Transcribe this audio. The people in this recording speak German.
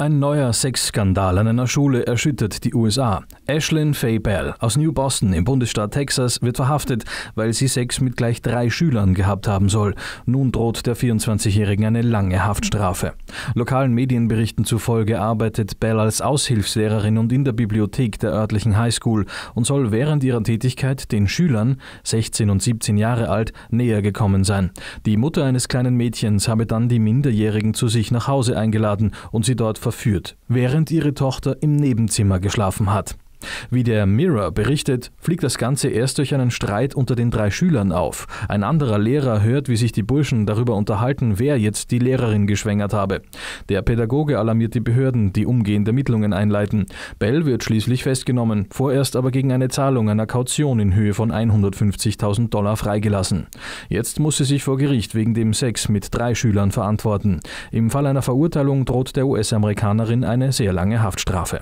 Ein neuer Sexskandal an einer Schule erschüttert die USA. Ashlyn Faye Bell aus New Boston im Bundesstaat Texas wird verhaftet, weil sie Sex mit gleich drei Schülern gehabt haben soll. Nun droht der 24-Jährigen eine lange Haftstrafe. Lokalen Medienberichten zufolge arbeitet Bell als Aushilfslehrerin und in der Bibliothek der örtlichen Highschool und soll während ihrer Tätigkeit den Schülern, 16 und 17 Jahre alt, näher gekommen sein. Die Mutter eines kleinen Mädchens habe dann die Minderjährigen zu sich nach Hause eingeladen und sie dort verführt, während ihre Tochter im Nebenzimmer geschlafen hat. Wie der Mirror berichtet, fliegt das Ganze erst durch einen Streit unter den drei Schülern auf. Ein anderer Lehrer hört, wie sich die Burschen darüber unterhalten, wer jetzt die Lehrerin geschwängert habe. Der Pädagoge alarmiert die Behörden, die umgehend Ermittlungen einleiten. Bell wird schließlich festgenommen, vorerst aber gegen eine Zahlung einer Kaution in Höhe von 150.000 Dollar freigelassen. Jetzt muss sie sich vor Gericht wegen dem Sex mit drei Schülern verantworten. Im Fall einer Verurteilung droht der US-Amerikanerin eine sehr lange Haftstrafe.